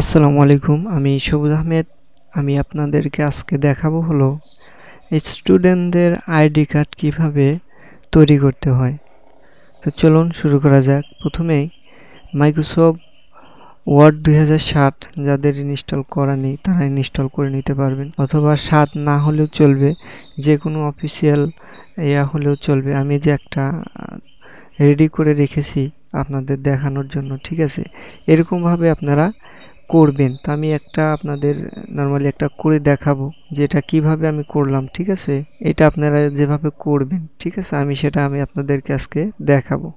আসসালামু আলাইকুম আমি সবুজ আহমেদ আমি আপনাদেরকে আজকে দেখাবো হলো স্টুডেন্টদের আইডি কার্ড কিভাবে তৈরি করতে হয় তো চলুন শুরু করা যাক প্রথমেই মাইক্রোসফট ওয়ার্ড দুই যাদের ইনস্টল করা নেই তারা ইনস্টল করে নিতে পারবেন অথবা সাত না হলেও চলবে যে কোনো অফিসিয়াল ইয়া হলেও চলবে আমি যে একটা রেডি করে রেখেছি আপনাদের দেখানোর জন্য ঠিক আছে এরকমভাবে আপনারা করবেন তো আমি একটা আপনাদের নর্মালি একটা করে দেখাবো যে এটা কীভাবে আমি করলাম ঠিক আছে এটা আপনারা যেভাবে করবেন ঠিক আছে আমি সেটা আমি আপনাদেরকে আজকে দেখাবো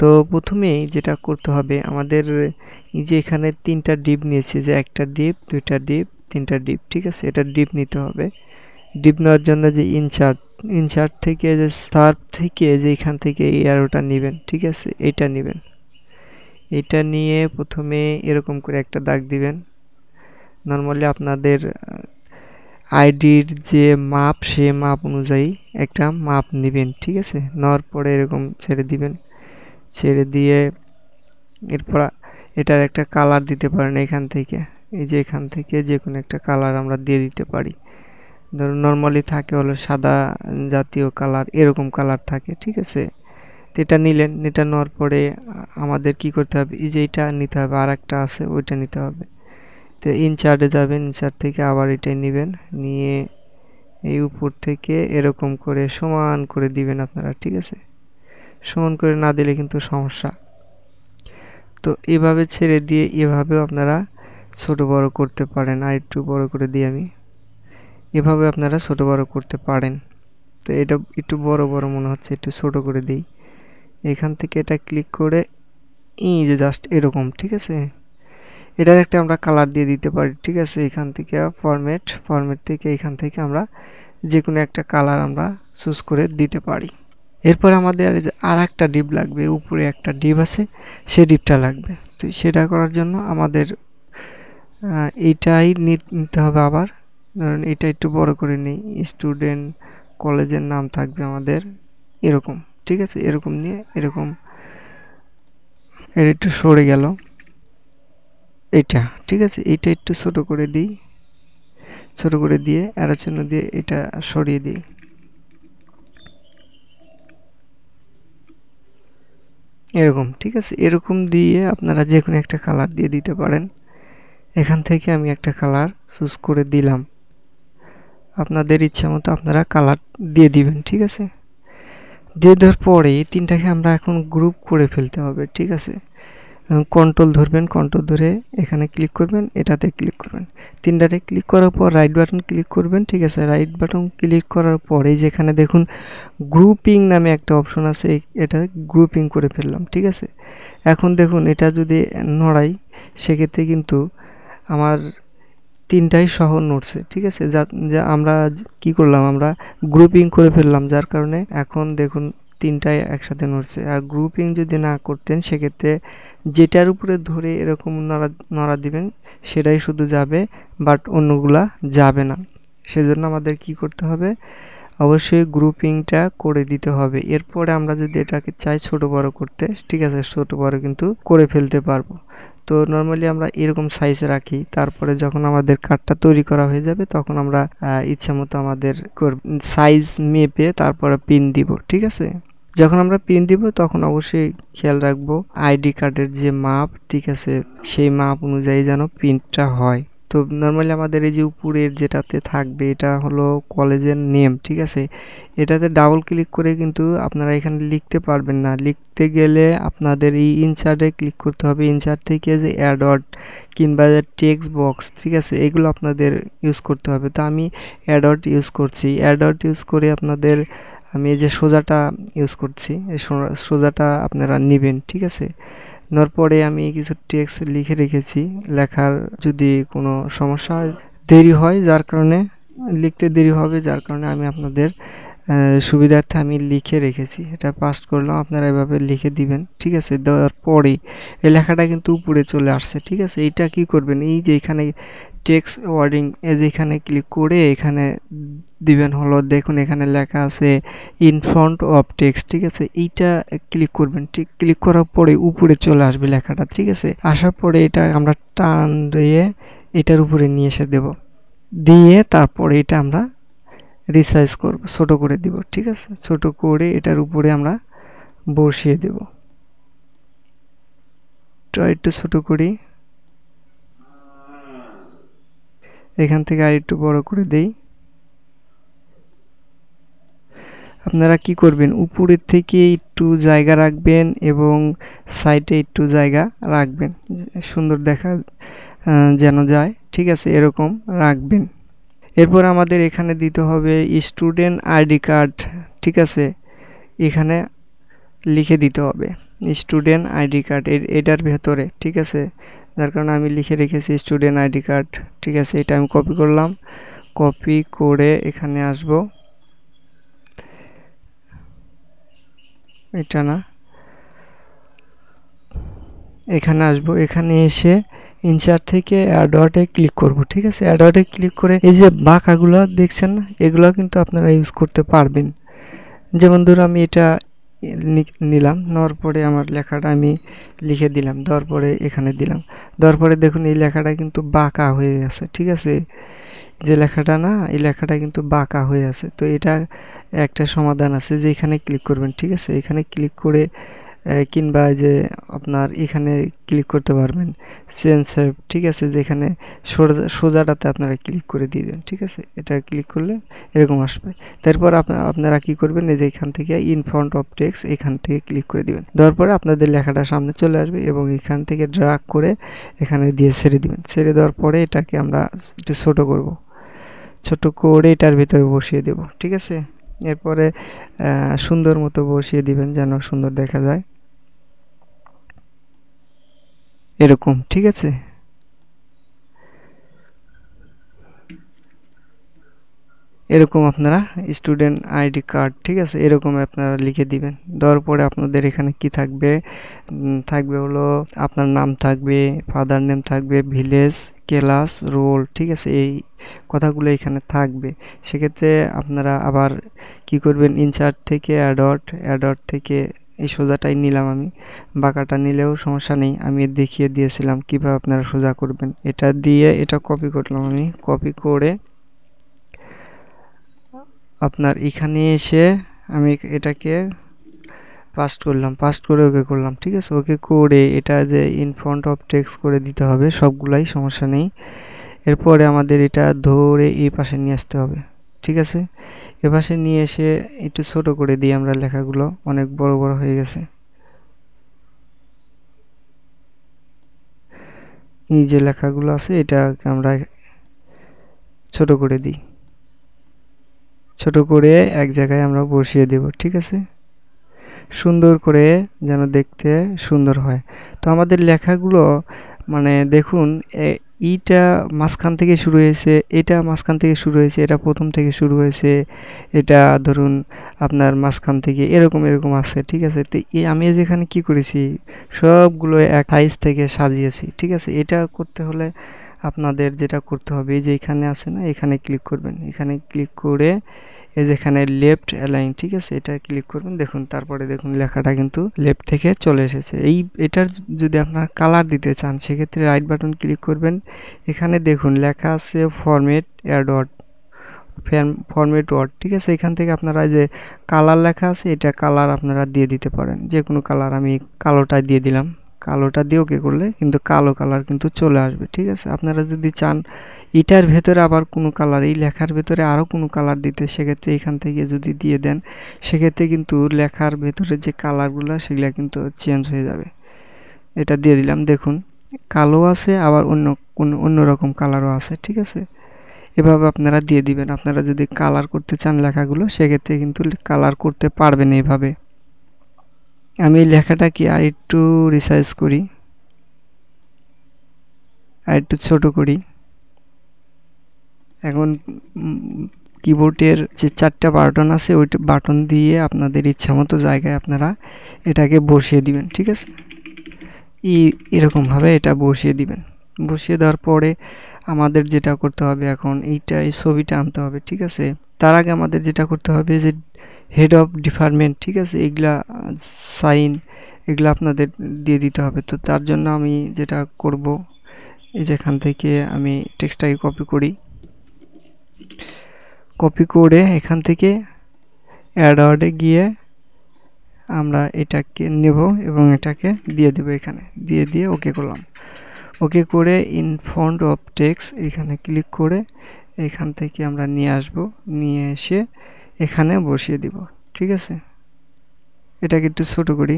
তো প্রথমেই যেটা করতে হবে আমাদের যে এখানে তিনটা ডিপ নিয়েছে যে একটা ডিপ দুইটা ডিপ তিনটা ডিপ ঠিক আছে এটা ডিপ নিতে হবে ডিপ নেওয়ার জন্য যে ইনচার্ট ইনচার্ট থেকে যে সার্ভ থেকে যে এখান থেকে এই অ্যারোটা নেবেন ঠিক আছে এটা নেবেন এটা নিয়ে প্রথমে এরকম করে একটা দাগ দিবেন নর্মালি আপনাদের আইডির যে মাপ সে মাপ অনুযায়ী একটা মাপ নেবেন ঠিক আছে নর পরে এরকম ছেড়ে দিবেন ছেড়ে দিয়ে এরপর এটার একটা কালার দিতে পারেন এখান থেকে এই যে এখান থেকে যে কোনো একটা কালার আমরা দিয়ে দিতে পারি ধরুন নর্মালি থাকে হলো সাদা জাতীয় কালার এরকম কালার থাকে ঠিক আছে তো এটা নিলেন এটা নেওয়ার পরে আমাদের কি করতে হবে এই যে এটা নিতে হবে আর একটা আছে ওইটা নিতে হবে তো ইনচার্টে যাবেন ইনচার্ট থেকে আবার এটাই নেবেন নিয়ে এই উপর থেকে এরকম করে সমান করে দিবেন আপনারা ঠিক আছে সমান করে না দিলে কিন্তু সমস্যা তো এভাবে ছেড়ে দিয়ে এভাবেও আপনারা ছোট বড় করতে পারেন আর একটু বড় করে দিই আমি এভাবে আপনারা ছোট বড় করতে পারেন তো এটা একটু বড় বড় মনে হচ্ছে একটু ছোট করে দিই এখান থেকে এটা ক্লিক করে এই যে জাস্ট এরকম ঠিক আছে এটার একটা আমরা কালার দিয়ে দিতে পারি ঠিক আছে এখান থেকে ফরম্যাট ফরম্যাট থেকে এখান থেকে আমরা যে কোনো একটা কালার আমরা চুজ করে দিতে পারি এরপর আমাদের আর একটা ডিপ লাগবে উপরে একটা ডিপ আছে সে ডিপটা লাগবে তো সেটা করার জন্য আমাদের এইটাই নিতে হবে আবার ধরুন এটা একটু বড় করে নিই স্টুডেন্ট কলেজের নাম থাকবে আমাদের এরকম ঠিক আছে এরকম নিয়ে এরকম এর একটু সরে গেল এটা ঠিক আছে এটা একটু ছোট করে দিই ছোট করে দিয়ে চিহ্ন দিয়ে এটা সরিয়ে দিই এরকম ঠিক আছে এরকম দিয়ে আপনারা যে কোনো একটা কালার দিয়ে দিতে পারেন এখান থেকে আমি একটা কালার চুজ করে দিলাম আপনাদের ইচ্ছা মতো আপনারা কালার দিয়ে দিবেন ঠিক আছে দিয়ে দেওয়ার পরে তিনটাকে আমরা এখন গ্রুপ করে ফেলতে হবে ঠিক আছে কন্ট্রোল ধরবেন কন্ট্রোল ধরে এখানে ক্লিক করবেন এটাতে ক্লিক করবেন তিনটাতে ক্লিক করার পর রাইট বাটন ক্লিক করবেন ঠিক আছে রাইট বাটন ক্লিক করার পরে যেখানে দেখুন গ্রুপিং নামে একটা অপশন আছে এটা গ্রুপিং করে ফেললাম ঠিক আছে এখন দেখুন এটা যদি নড়াই সেক্ষেত্রে কিন্তু আমার তিনটাই শহর নড়ছে ঠিক আছে যা যা আমরা কি করলাম আমরা গ্রুপিং করে ফেললাম যার কারণে এখন দেখুন তিনটাই একসাথে নড়ছে আর গ্রুপিং যদি না করতেন সেক্ষেত্রে যেটার উপরে ধরে এরকম নড়া নড়া দিবেন সেটাই শুধু যাবে বাট অন্যগুলা যাবে না সেজন্য আমাদের কি করতে হবে অবশ্যই গ্রুপিংটা করে দিতে হবে এরপরে আমরা যদি এটাকে চাই ছোট বড় করতে ঠিক আছে ছোট বড় কিন্তু করে ফেলতে পারবো তো নর্মালি আমরা এরকম সাইজে রাখি তারপরে যখন আমাদের কার্ডটা তৈরি করা হয়ে যাবে তখন আমরা ইচ্ছা মতো আমাদের সাইজ মেপে তারপরে পিন দিব ঠিক আছে যখন আমরা প্রিন্ট দিব তখন অবশ্যই খেয়াল রাখবো আইডি কার্ডের যে মাপ ঠিক আছে সেই মাপ অনুযায়ী যেন প্রিন্টটা হয় তো নর্মালি আমাদের এই যে উপরের যেটাতে থাকবে এটা হলো কলেজের নেম ঠিক আছে এটাতে ডাবল ক্লিক করে কিন্তু আপনারা এখানে লিখতে পারবেন না লিখতে গেলে আপনাদের এই ইনসার্টে ক্লিক করতে হবে ইনসার্ট থেকে যে অ্যাডট কিংবা যে টেক্সট বক্স ঠিক আছে এগুলো আপনাদের ইউজ করতে হবে তো আমি অ্যাডট ইউজ করছি অ্যাডট ইউজ করে আপনাদের আমি এই যে সোজাটা ইউজ করছি এই সোজাটা আপনারা নেবেন ঠিক আছে নেওয়ার পরে আমি কিছু টেক্স লিখে রেখেছি লেখার যদি কোনো সমস্যা দেরি হয় যার কারণে লিখতে দেরি হবে যার কারণে আমি আপনাদের সুবিধার্থে আমি লিখে রেখেছি এটা পাস্ট করলাম আপনারা এভাবে লিখে দিবেন ঠিক আছে দেওয়ার পরেই এই লেখাটা কিন্তু উপরে চলে আসছে ঠিক আছে এইটা কি করবেন এই যে এখানে টেক্সট ওয়ার্ডিং এজ এখানে ক্লিক করে এখানে দিবেন হলো দেখুন এখানে লেখা আছে ইন ফ্রন্ট অফ টেক্সট ঠিক আছে এইটা ক্লিক করবেন ঠিক ক্লিক করার পরে উপরে চলে আসবে লেখাটা ঠিক আছে আসার পরে এটা আমরা টান দিয়ে এটার উপরে নিয়ে এসে দেব দিয়ে তারপরে এটা আমরা রিসাইজ করব ছোট করে দিব ঠিক আছে ছোট করে এটার উপরে আমরা বসিয়ে দেব ট্রাই একটু ছোটো করি এখান থেকে আর একটু বড় করে দেই আপনারা কি করবেন উপরের থেকে একটু জায়গা রাখবেন এবং সাইডে একটু জায়গা রাখবেন সুন্দর দেখা যেন যায় ঠিক আছে এরকম রাখবেন এরপর আমাদের এখানে দিতে হবে স্টুডেন্ট আইডি কার্ড ঠিক আছে এখানে লিখে দিতে হবে স্টুডেন্ট আইডি কার্ড এটার ভেতরে ঠিক আছে যার কারণে আমি লিখে রেখেছি স্টুডেন্ট আইডি কার্ড ঠিক আছে এটা আমি কপি করলাম কপি করে এখানে আসব এটা না এখানে আসব এখানে এসে ইনচার থেকে অ্যাডওয়ার্টে ক্লিক করব ঠিক আছে অ্যাডওয়ার্টে ক্লিক করে এই যে বাঁকাগুলো দেখছেন না এগুলো কিন্তু আপনারা ইউজ করতে পারবেন যেমন ধরুন আমি এটা নিলাম নেওয়ার পরে আমার লেখাটা আমি লিখে দিলাম দেওয়ার পরে এখানে দিলাম দেওয়ার পরে দেখুন এই লেখাটা কিন্তু বাঁকা হয়ে আছে ঠিক আছে যে লেখাটা না এই লেখাটা কিন্তু বাঁকা হয়ে আছে তো এটা একটা সমাধান আছে যে এখানে ক্লিক করবেন ঠিক আছে এখানে ক্লিক করে কিংবা যে আপনার এখানে ক্লিক করতে পারবেন সেন্সার ঠিক আছে যেখানে সোজা সোজাটাতে আপনারা ক্লিক করে দিয়ে দেন ঠিক আছে এটা ক্লিক করলে এরকম আসবে তারপর আপনারা কি করবেন এই যে এখান থেকে ইন ফ্রন্ট অফ টেক্স এখান থেকে ক্লিক করে দিবেন দেওয়ার পরে আপনাদের লেখাটা সামনে চলে আসবে এবং এখান থেকে ড্রাগ করে এখানে দিয়ে ছেড়ে দিবেন ছেড়ে দেওয়ার পরে এটাকে আমরা একটু ছোটো করব ছোটো করে এটার ভিতরে বসিয়ে দেব ঠিক আছে এরপরে সুন্দর মতো বসিয়ে দিবেন যেন সুন্দর দেখা যায় এরকম ঠিক আছে এরকম আপনারা স্টুডেন্ট আইডি কার্ড ঠিক আছে এরকম আপনারা লিখে দিবেন দেওয়ার পরে আপনাদের এখানে কি থাকবে থাকবে হলো আপনার নাম থাকবে ফাদার নেম থাকবে ভিলেজ ক্লাস রোল ঠিক আছে এই কথাগুলো এখানে থাকবে সেক্ষেত্রে আপনারা আবার কি করবেন ইনচার্ট থেকে অ্যাডট অ্যাডট থেকে এই সোজাটাই নিলাম আমি বাঁকাটা নিলেও সমস্যা নেই আমি দেখিয়ে দিয়েছিলাম কিভাবে আপনারা সোজা করবেন এটা দিয়ে এটা কপি করলাম আমি কপি করে আপনার এখানে এসে আমি এটাকে পাস্ট করলাম পাস্ট করে ওকে করলাম ঠিক আছে ওকে করে এটা যে ইন ফ্রন্ট অফ টেক্সট করে দিতে হবে সবগুলাই সমস্যা নেই এরপরে আমাদের এটা ধরে এই পাশে নিয়ে আসতে হবে ঠিক আছে এপাশে নিয়ে এসে একটু ছোট করে দিই আমরা লেখাগুলো অনেক বড় বড় হয়ে গেছে এই যে লেখাগুলো আছে এটা আমরা ছোট করে দিই ছোট করে এক জায়গায় আমরা বসিয়ে দেব ঠিক আছে সুন্দর করে যেন দেখতে সুন্দর হয় তো আমাদের লেখাগুলো মানে দেখুন ইটা মাঝখান থেকে শুরু হয়েছে এটা মাঝখান থেকে শুরু হয়েছে এটা প্রথম থেকে শুরু হয়েছে এটা ধরুন আপনার মাঝখান থেকে এরকম এরকম আছে ঠিক আছে তো আমি যেখানে কি করেছি সবগুলো এক সাইজ থেকে সাজিয়েছি ঠিক আছে এটা করতে হলে আপনাদের যেটা করতে হবে যে এখানে আছে না এখানে ক্লিক করবেন এখানে ক্লিক করে এই যেখানে লেফট অ্যালাইন ঠিক আছে এটা ক্লিক করবেন দেখুন তারপরে দেখুন লেখাটা কিন্তু লেফট থেকে চলে এসেছে এই এটার যদি আপনার কালার দিতে চান সেক্ষেত্রে রাইট বাটন ক্লিক করবেন এখানে দেখুন লেখা আছে ফরমেট অ্যাডট ফ্যান ফরম্যাট ওয়ার্ড ঠিক আছে এখান থেকে আপনারা যে কালার লেখা আছে এটা কালার আপনারা দিয়ে দিতে পারেন যে কোনো কালার আমি কালোটা দিয়ে দিলাম কালোটা দিয়ে ওকে করলে কিন্তু কালো কালার কিন্তু চলে আসবে ঠিক আছে আপনারা যদি চান এটার ভেতরে আবার কোনো কালার এই লেখার ভেতরে আরও কোনো কালার দিতে সেক্ষেত্রে এখান থেকে যদি দিয়ে দেন সেক্ষেত্রে কিন্তু লেখার ভেতরে যে কালারগুলো সেগুলো কিন্তু চেঞ্জ হয়ে যাবে এটা দিয়ে দিলাম দেখুন কালো আছে আবার অন্য কোনো রকম কালারও আছে ঠিক আছে এভাবে আপনারা দিয়ে দিবেন আপনারা যদি কালার করতে চান লেখাগুলো সেক্ষেত্রে কিন্তু কালার করতে পারবেন এইভাবে আমি লেখাটাকে আর একটু রিসার্চ করি আর একটু ছোটো করি এখন কিবোর্ডের যে চারটা বাটন আছে ওই বাটন দিয়ে আপনাদের ইচ্ছা মতো জায়গায় আপনারা এটাকে বসিয়ে দিবেন ঠিক আছে ই এরকমভাবে এটা বসিয়ে দিবেন বসিয়ে দেওয়ার পরে আমাদের যেটা করতে হবে এখন এইটা এই ছবিটা আনতে হবে ঠিক আছে তার আগে আমাদের যেটা করতে হবে যে হেড অফ ডিপার্টমেন্ট ঠিক আছে এগুলা সাইন এগুলো আপনাদের দিয়ে দিতে হবে তো তার জন্য আমি যেটা করব যেখান থেকে আমি টেক্সটাকে কপি করি কপি করে এখান থেকে অ্যাডওয়ার্ডে গিয়ে আমরা এটাকে নেব এবং এটাকে দিয়ে দেব এখানে দিয়ে দিয়ে ওকে করলাম ওকে করে ইন ফ্রন্ট অফ টেক্স এখানে ক্লিক করে এখান থেকে আমরা নিয়ে আসব নিয়ে এসে এখানে বসিয়ে দিব ঠিক আছে এটাকে একটু ছোট করি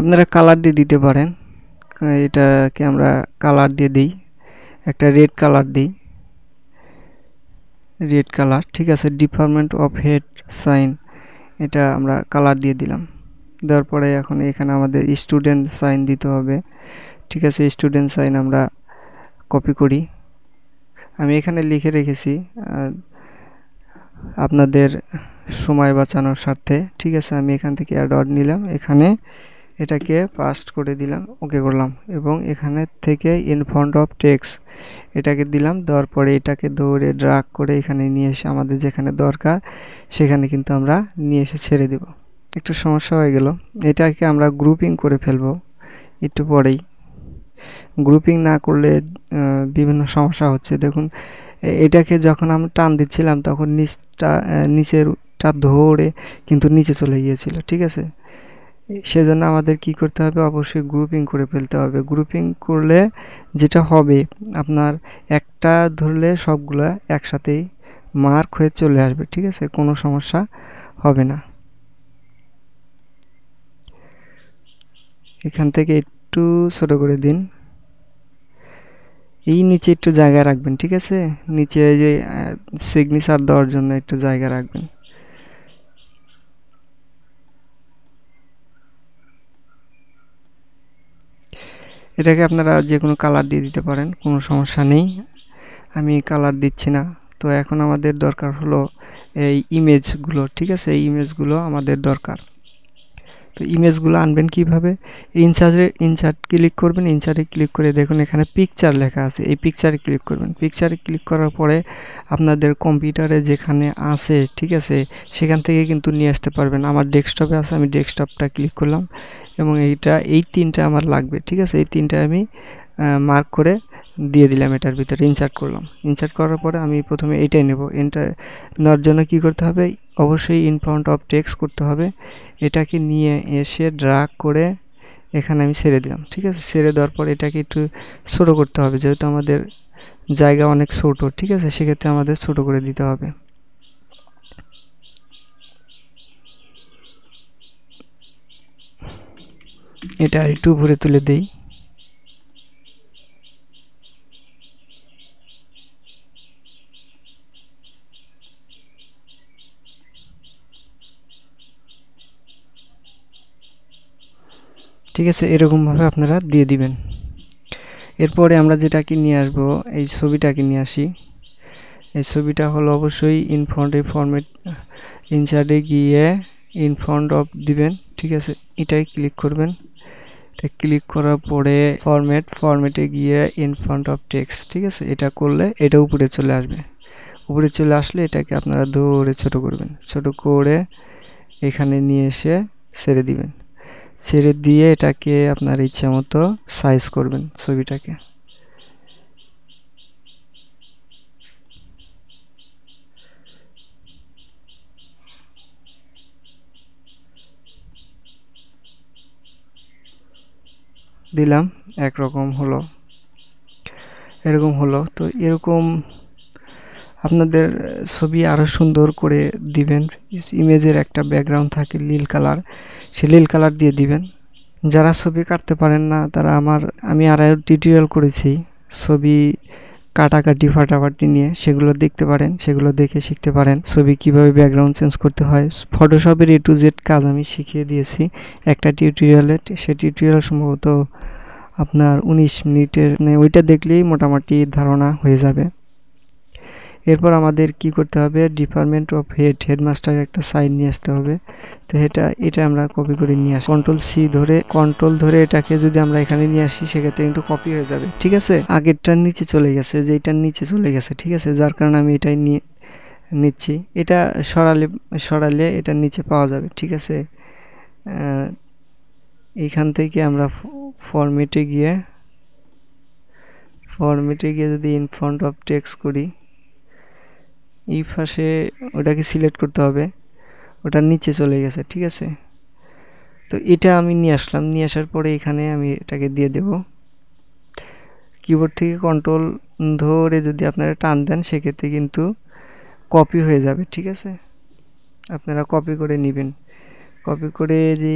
আপনারা কালার দিয়ে দিতে পারেন এটাকে আমরা কালার দিয়ে দিই একটা রেড কালার দিই রেড কালার ঠিক আছে ডিপার্টমেন্ট অফ হেড সাইন এটা আমরা কালার দিয়ে দিলাম দেওয়ার পরে এখন এখানে আমাদের স্টুডেন্ট সাইন দিতে হবে ঠিক আছে স্টুডেন্ট সাইন আমরা কপি করি আমি এখানে লিখে রেখেছি আর আপনাদের সময় বাঁচানোর স্বার্থে ঠিক আছে আমি এখান থেকে অ্যাড নিলাম এখানে এটাকে পাস্ট করে দিলাম ওকে করলাম এবং এখানে থেকে ইন ফ্রন্ট অফ টেক্স এটাকে দিলাম দেওয়ার পরে এটাকে দৌড়ে ড্রাগ করে এখানে নিয়ে এসে আমাদের যেখানে দরকার সেখানে কিন্তু আমরা নিয়ে এসে ছেড়ে দেব একটু সমস্যা হয়ে গেল এটাকে আমরা গ্রুপিং করে ফেলব একটু পরেই গ্রুপিং না করলে বিভিন্ন সমস্যা হচ্ছে দেখুন এটাকে যখন আমি টান দিচ্ছিলাম তখন নিচটা নিচেরটা ধরে কিন্তু নিচে চলে গিয়েছিল ঠিক আছে সেজন্য আমাদের কি করতে হবে অবশ্যই গ্রুপিং করে ফেলতে হবে গ্রুপিং করলে যেটা হবে আপনার একটা ধরলে সবগুলো একসাথেই মার্ক হয়ে চলে আসবে ঠিক আছে কোনো সমস্যা হবে না এখান থেকে একটু ছোটো করে দিন এই নিচে একটু জায়গা রাখবেন ঠিক আছে নিচে যে সিগনেচার দেওয়ার জন্য একটু জায়গা রাখবেন এটাকে আপনারা যে কোনো কালার দিয়ে দিতে পারেন কোনো সমস্যা নেই আমি কালার দিচ্ছি না তো এখন আমাদের দরকার হলো এই ইমেজগুলো ঠিক আছে এই ইমেজগুলো আমাদের দরকার তো ইমেজগুলো আনবেন কিভাবে ইনচার্জে ইনচার্ট ক্লিক করবেন ইনচার্টে ক্লিক করে দেখুন এখানে পিকচার লেখা আছে এই পিকচারে ক্লিক করবেন পিকচারে ক্লিক করার পরে আপনাদের কম্পিউটারে যেখানে আছে ঠিক আছে সেখান থেকে কিন্তু নিয়ে আসতে পারবেন আমার ডেস্কটপে আছে আমি ডেস্কটপটা ক্লিক করলাম এবং এইটা এই তিনটা আমার লাগবে ঠিক আছে এই তিনটা আমি মার্ক করে দিয়ে দিলাম এটার ভিতরে ইনসার্ট করলাম ইনসার্ট করার পরে আমি প্রথমে এইটাই নেব এন্টার নেওয়ার জন্য কী করতে হবে অবশ্যই ইনফ্রন্ট অফ টেক্স করতে হবে এটাকে নিয়ে এসে ড্রাগ করে এখানে আমি সেরে দিলাম ঠিক আছে সেরে দেওয়ার পর এটাকে একটু ছোটো করতে হবে যেহেতু আমাদের জায়গা অনেক ছোটো ঠিক আছে সেক্ষেত্রে আমাদের ছোটো করে দিতে হবে এটা আর একটু ভরে তুলে দেই ঠিক আছে এরকমভাবে আপনারা দিয়ে দিবেন এরপরে আমরা যেটাকে নিয়ে আসবো এই ছবিটাকে নিয়ে আসি এই ছবিটা হলো অবশ্যই ইনফ্রন্ট এই ফর্মেট ইনসার্টে গিয়ে ইনফ্রন্ট অফ দিবেন ঠিক আছে এটাই ক্লিক করবেন এটা ক্লিক করার পরে ফরম্যাট ফরম্যাটে গিয়ে ইন ফ্রন্ট অফ টেক্সট ঠিক আছে এটা করলে এটা উপরে চলে আসবে উপরে চলে আসলে এটাকে আপনারা ধরে ছোট করবেন ছোট করে এখানে নিয়ে এসে ছেড়ে দিবেন ছেড়ে দিয়ে এটাকে আপনার ইচ্ছে মতো সাইজ করবেন ছবিটাকে দিলাম একরকম হলো এরকম হলো তো এরকম আপনাদের ছবি আরও সুন্দর করে দিবেন ইমেজের একটা ব্যাকগ্রাউন্ড থাকে নীল কালার সে নীল কালার দিয়ে দিবেন যারা ছবি কাটতে পারেন না তারা আমার আমি আরও টিউটোরিয়াল করেছি ছবি কাটাকাটি ফাটাফাটি নিয়ে সেগুলো দেখতে পারেন সেগুলো দেখে শিখতে পারেন ছবি কিভাবে ব্যাকগ্রাউন্ড চেঞ্জ করতে হয় ফটোশপের এ টু জেড কাজ আমি শিখিয়ে দিয়েছি একটা টিউটোরিয়ালে সে টিউটোরিয়াল সম্ভবত আপনার উনিশ মিনিটের মানে ওইটা দেখলেই মোটামুটি ধারণা হয়ে যাবে এরপর আমাদের কি করতে হবে ডিপার্টমেন্ট অফ হেড হেডমাস্টারের একটা সাইন নিয়ে আসতে হবে তো এটা এটা আমরা কপি করে নিয়ে আসি কন্ট্রোল সি ধরে কন্ট্রোল ধরে এটাকে যদি আমরা এখানে নিয়ে আসি সেক্ষেত্রে কিন্তু কপি হয়ে যাবে ঠিক আছে আগেরটার নিচে চলে গেছে যে এটার নিচে চলে গেছে ঠিক আছে যার কারণে আমি এটাই নিয়ে নিচ্ছি এটা সরালে সরালে এটা নিচে পাওয়া যাবে ঠিক আছে এইখান থেকে আমরা ফরমেটে গিয়ে ফরমেটে গিয়ে যদি ইনফ্রন্ট অফ টেক্স করি এই ফাঁসে ওটাকে সিলেক্ট করতে হবে ওটার নিচে চলে গেছে ঠিক আছে তো এটা আমি নিয়ে আসলাম নিয়ে আসার পরে এখানে আমি এটাকে দিয়ে দেব কিবোর্ড থেকে কন্ট্রোল ধরে যদি আপনারা টান দেন সেক্ষেত্রে কিন্তু কপি হয়ে যাবে ঠিক আছে আপনারা কপি করে নেবেন কপি করে যে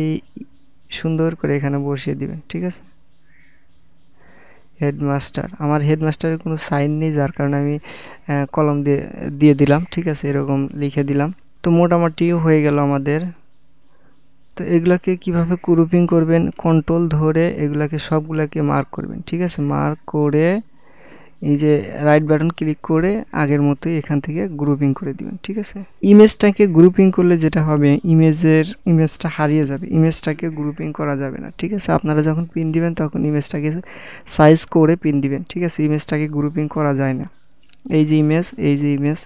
সুন্দর করে এখানে বসিয়ে দিবেন ঠিক আছে হেডমাস্টার আমার হেডমাস্টারের কোনো সাইন নেই যার কারণে আমি কলম দিয়ে দিয়ে দিলাম ঠিক আছে এরকম লিখে দিলাম তো মোটামুটি হয়ে গেল আমাদের তো এগুলাকে কিভাবে গ্রুপিং করবেন কন্ট্রোল ধরে এগুলাকে সবগুলোকে মার্ক করবেন ঠিক আছে মার্ক করে এই যে রাইট বাটন ক্লিক করে আগের মতোই এখান থেকে গ্রুপিং করে দিবেন ঠিক আছে ইমেজটাকে গ্রুপিং করলে যেটা হবে ইমেজের ইমেজটা হারিয়ে যাবে ইমেজটাকে গ্রুপিং করা যাবে না ঠিক আছে আপনারা যখন পিন দিবেন তখন ইমেজটাকে সাইজ করে পিন দিবেন ঠিক আছে ইমেজটাকে গ্রুপিং করা যায় না এই যে ইমেজ এই যে ইমেজ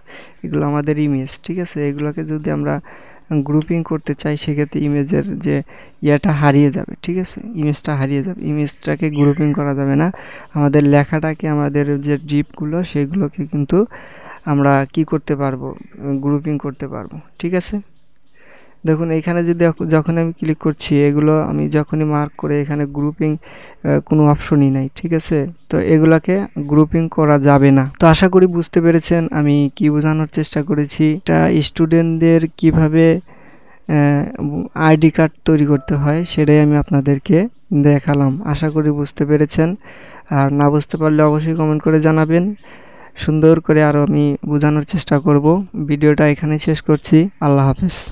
এগুলো আমাদের ইমেজ ঠিক আছে এগুলোকে যদি আমরা গ্রুপিং করতে চাই সেক্ষেত্রে ইমেজের যে ইয়েটা হারিয়ে যাবে ঠিক আছে ইমেজটা হারিয়ে যাবে ইমেজটাকে গ্রুপিং করা যাবে না আমাদের লেখাটাকে আমাদের যে ড্রিপগুলো সেগুলোকে কিন্তু আমরা কি করতে পারবো গ্রুপিং করতে পারবো ঠিক আছে দেখুন এখানে যদি যখন আমি ক্লিক করছি এগুলো আমি যখনই মার্ক করে এখানে গ্রুপিং কোনো অপশনই নাই ঠিক আছে তো এগুলাকে গ্রুপিং করা যাবে না তো আশা করি বুঝতে পেরেছেন আমি কি বোঝানোর চেষ্টা করেছি এটা স্টুডেন্টদের কিভাবে আইডি কার্ড তৈরি করতে হয় সেটাই আমি আপনাদেরকে দেখালাম আশা করি বুঝতে পেরেছেন আর না বুঝতে পারলে অবশ্যই কমেন্ট করে জানাবেন সুন্দর করে আরও আমি বোঝানোর চেষ্টা করব ভিডিওটা এখানে শেষ করছি আল্লাহ হাফেজ